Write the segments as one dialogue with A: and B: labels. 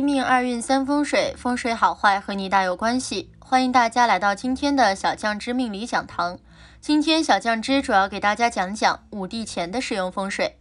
A: 一命二运三风水，风水好坏和你大有关系。欢迎大家来到今天的小将之命理讲堂。今天小将之主要给大家讲讲五帝钱的使用风水。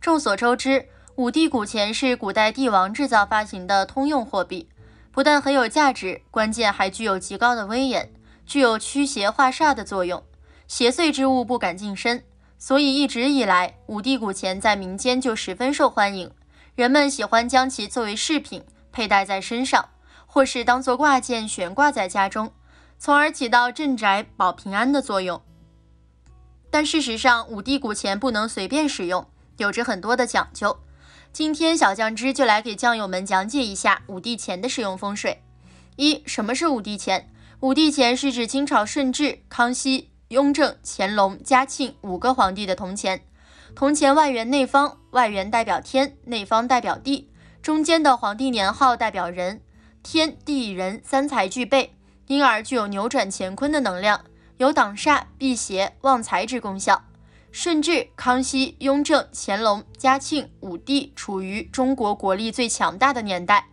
A: 众所周知，五帝古钱是古代帝王制造发行的通用货币，不但很有价值，关键还具有极高的威严，具有驱邪化煞的作用，邪祟之物不敢近身。所以一直以来，五帝古钱在民间就十分受欢迎，人们喜欢将其作为饰品。佩戴在身上，或是当做挂件悬挂在家中，从而起到镇宅保平安的作用。但事实上，五帝古钱不能随便使用，有着很多的讲究。今天小酱汁就来给酱友们讲解一下五帝钱的使用风水。一、什么是五帝钱？五帝钱是指清朝顺治、康熙、雍正、乾隆、嘉庆五个皇帝的铜钱。铜钱外圆内方，外圆代表天，内方代表地。中间的皇帝年号代表人，天地人三才具备，因而具有扭转乾坤的能量，有挡煞辟邪、旺财之功效。顺治、康熙、雍正、乾隆、嘉庆五帝处于中国国力最强大的年代，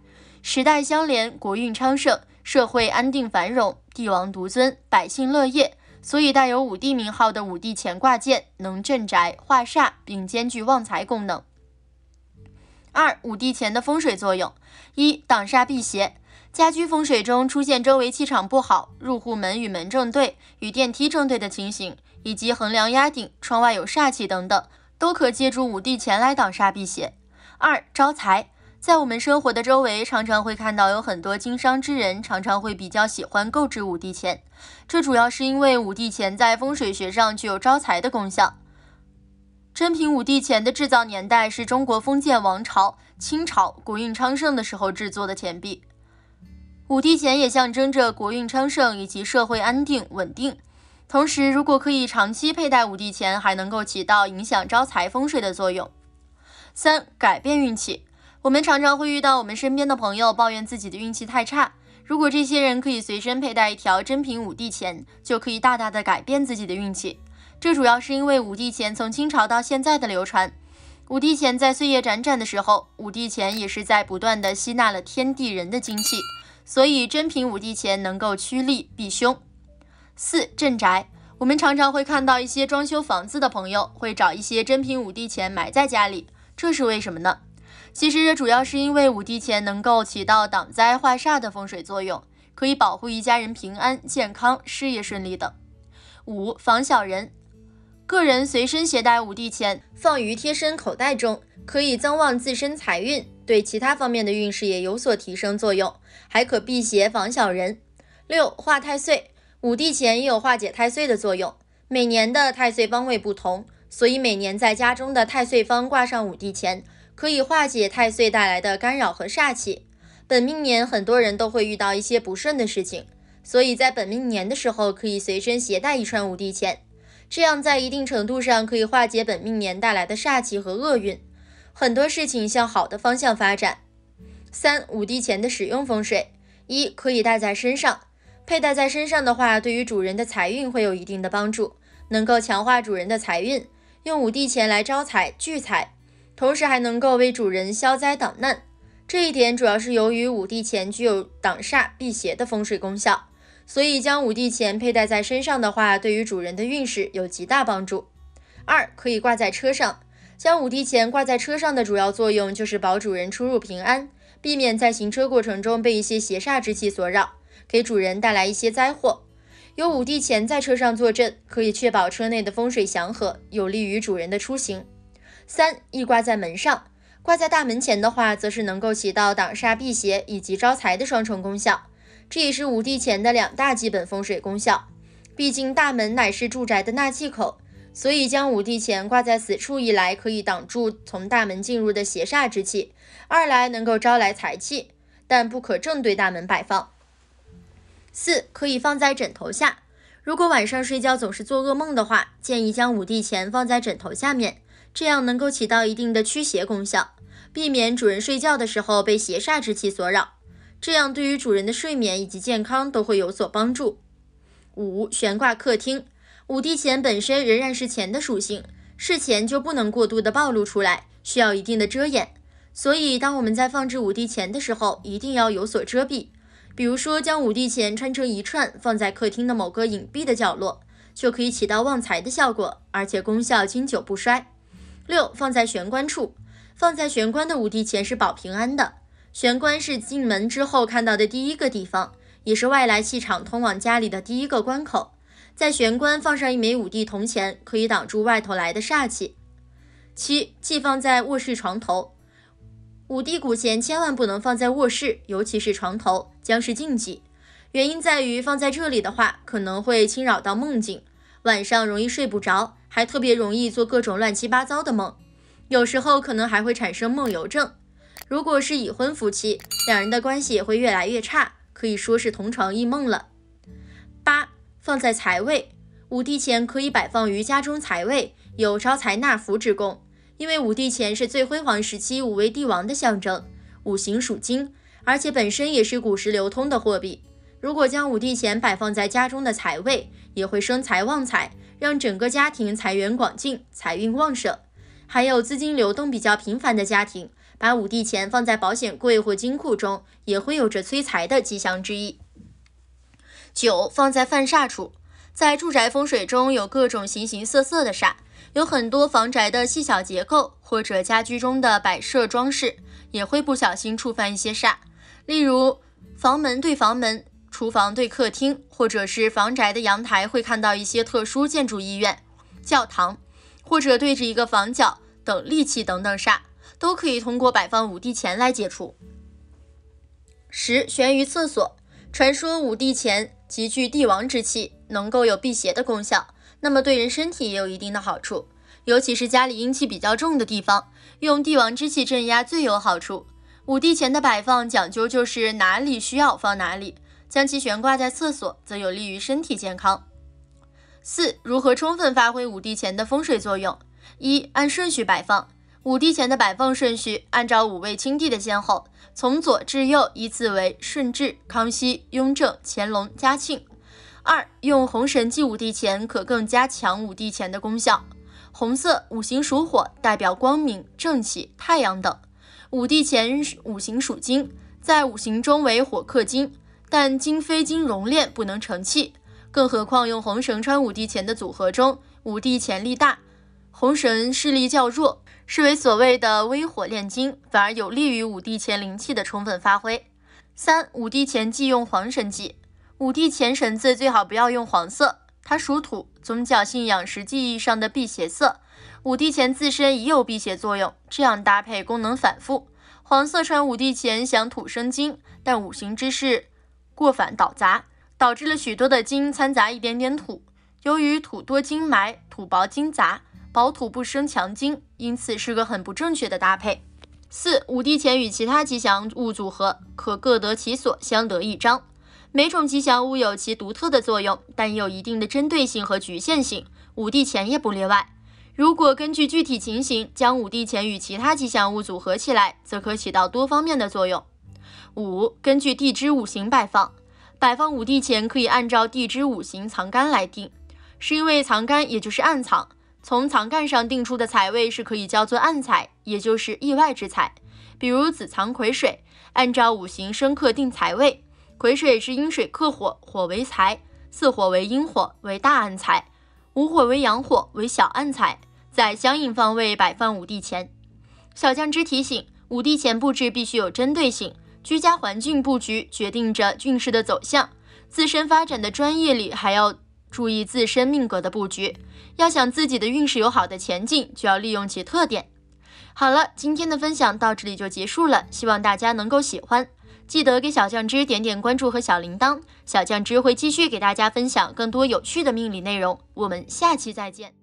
A: 时代相连，国运昌盛，社会安定繁荣，帝王独尊，百姓乐业。所以带有武帝名号的五帝钱挂件能镇宅化煞，并兼具旺财功能。二五帝钱的风水作用：一挡煞辟邪，家居风水中出现周围气场不好、入户门与门正对、与电梯正对的情形，以及横梁压顶、窗外有煞气等等，都可借助五帝钱来挡煞辟邪。二招财，在我们生活的周围，常常会看到有很多经商之人，常常会比较喜欢购置五帝钱，这主要是因为五帝钱在风水学上具有招财的功效。真品五帝钱的制造年代是中国封建王朝清朝国运昌盛的时候制作的钱币。五帝钱也象征着国运昌盛以及社会安定稳定。同时，如果可以长期佩戴五帝钱，还能够起到影响招财风水的作用。三、改变运气。我们常常会遇到我们身边的朋友抱怨自己的运气太差。如果这些人可以随身佩戴一条真品五帝钱，就可以大大的改变自己的运气。这主要是因为五帝钱从清朝到现在的流传，五帝钱在岁月辗转的时候，五帝钱也是在不断的吸纳了天地人的精气，所以真品五帝钱能够趋利避凶。四镇宅，我们常常会看到一些装修房子的朋友会找一些真品五帝钱埋在家里，这是为什么呢？其实这主要是因为五帝钱能够起到挡灾化煞的风水作用，可以保护一家人平安健康、事业顺利等。五防小人。个人随身携带五帝钱，放于贴身口袋中，可以增旺自身财运，对其他方面的运势也有所提升作用，还可辟邪防小人。六化太岁，五帝钱也有化解太岁的作用。每年的太岁方位不同，所以每年在家中的太岁方挂上五帝钱，可以化解太岁带来的干扰和煞气。本命年很多人都会遇到一些不顺的事情，所以在本命年的时候可以随身携带一串五帝钱。这样在一定程度上可以化解本命年带来的煞气和厄运，很多事情向好的方向发展。三五帝钱的使用风水一可以戴在身上，佩戴在身上的话，对于主人的财运会有一定的帮助，能够强化主人的财运，用五帝钱来招财聚财，同时还能够为主人消灾挡难。这一点主要是由于五帝钱具有挡煞辟邪的风水功效。所以将五帝钱佩戴在身上的话，对于主人的运势有极大帮助。二，可以挂在车上，将五帝钱挂在车上的主要作用就是保主人出入平安，避免在行车过程中被一些邪煞之气所扰，给主人带来一些灾祸。有五帝钱在车上坐镇，可以确保车内的风水祥和，有利于主人的出行。三，易挂在门上，挂在大门前的话，则是能够起到挡煞辟邪以及招财的双重功效。这也是五帝钱的两大基本风水功效。毕竟大门乃是住宅的纳气口，所以将五帝钱挂在此处，一来可以挡住从大门进入的邪煞之气，二来能够招来财气。但不可正对大门摆放。四，可以放在枕头下。如果晚上睡觉总是做噩梦的话，建议将五帝钱放在枕头下面，这样能够起到一定的驱邪功效，避免主人睡觉的时候被邪煞之气所扰。这样对于主人的睡眠以及健康都会有所帮助。五、悬挂客厅五帝钱本身仍然是钱的属性，是钱就不能过度的暴露出来，需要一定的遮掩。所以当我们在放置五帝钱的时候，一定要有所遮蔽，比如说将五帝钱穿成一串，放在客厅的某个隐蔽的角落，就可以起到旺财的效果，而且功效经久不衰。六、放在玄关处，放在玄关的五帝钱是保平安的。玄关是进门之后看到的第一个地方，也是外来气场通往家里的第一个关口。在玄关放上一枚五帝铜钱，可以挡住外头来的煞气。七，忌放在卧室床头。五帝古钱千万不能放在卧室，尤其是床头，将是禁忌。原因在于放在这里的话，可能会侵扰到梦境，晚上容易睡不着，还特别容易做各种乱七八糟的梦，有时候可能还会产生梦游症。如果是已婚夫妻，两人的关系也会越来越差，可以说是同床异梦了。八放在财位，五帝钱可以摆放于家中财位，有招财纳福之功。因为五帝钱是最辉煌时期五位帝王的象征，五行属金，而且本身也是古时流通的货币。如果将五帝钱摆放在家中的财位，也会生财旺财，让整个家庭财源广进，财运旺盛。还有资金流动比较频繁的家庭。把五帝钱放在保险柜或金库中，也会有着催财的吉祥之意。九放在犯煞处，在住宅风水中有各种形形色色的煞，有很多房宅的细小结构或者家居中的摆设装饰也会不小心触犯一些煞，例如房门对房门、厨房对客厅，或者是房宅的阳台会看到一些特殊建筑，医院、教堂，或者对着一个房角等利器等等煞。都可以通过摆放五帝钱来解除。十悬于厕所，传说五帝钱极具帝王之气，能够有辟邪的功效，那么对人身体也有一定的好处，尤其是家里阴气比较重的地方，用帝王之气镇压最有好处。五帝钱的摆放讲究就是哪里需要放哪里，将其悬挂在厕所，则有利于身体健康。四如何充分发挥五帝钱的风水作用？一按顺序摆放。五帝钱的摆放顺序按照五位清帝的先后，从左至右依次为顺治、康熙、雍正、乾隆、嘉庆。二用红绳系五帝钱，可更加强五帝钱的功效。红色五行属火，代表光明、正气、太阳等。五帝钱五行属金，在五行中为火克金，但金非金熔炼不能成器，更何况用红绳穿五帝钱的组合中，五帝钱力大，红绳势力较弱。视为所谓的微火炼金，反而有利于五帝钱灵气的充分发挥。三五帝钱忌用黄神忌，五帝钱神子最好不要用黄色，它属土，宗教信仰实际意义上的辟邪色。五帝钱自身已有辟邪作用，这样搭配功能反复。黄色穿五帝钱，想土生金，但五行之势过反倒杂，导致了许多的金掺杂一点点土。由于土多金埋，土薄金杂。薄土不生强金，因此是个很不正确的搭配。四五帝钱与其他吉祥物组合，可各得其所，相得益彰。每种吉祥物有其独特的作用，但也有一定的针对性和局限性。五帝钱也不例外。如果根据具体情形，将五帝钱与其他吉祥物组合起来，则可起到多方面的作用。五根据地支五行摆放，摆放五帝钱可以按照地支五行藏干来定，是因为藏干也就是暗藏。从藏干上定出的财位是可以叫做暗财，也就是意外之财。比如子藏癸水，按照五行生克定财位，癸水是阴水克火，火为财，巳火为阴火为大暗财，午火为阳火为小暗财，在相应方位摆放五帝钱。小将之提醒：五帝钱布置必须有针对性，居家环境布局决定着运势的走向，自身发展的专业里还要。注意自身命格的布局，要想自己的运势有好的前进，就要利用其特点。好了，今天的分享到这里就结束了，希望大家能够喜欢，记得给小酱汁点点关注和小铃铛，小酱汁会继续给大家分享更多有趣的命理内容。我们下期再见。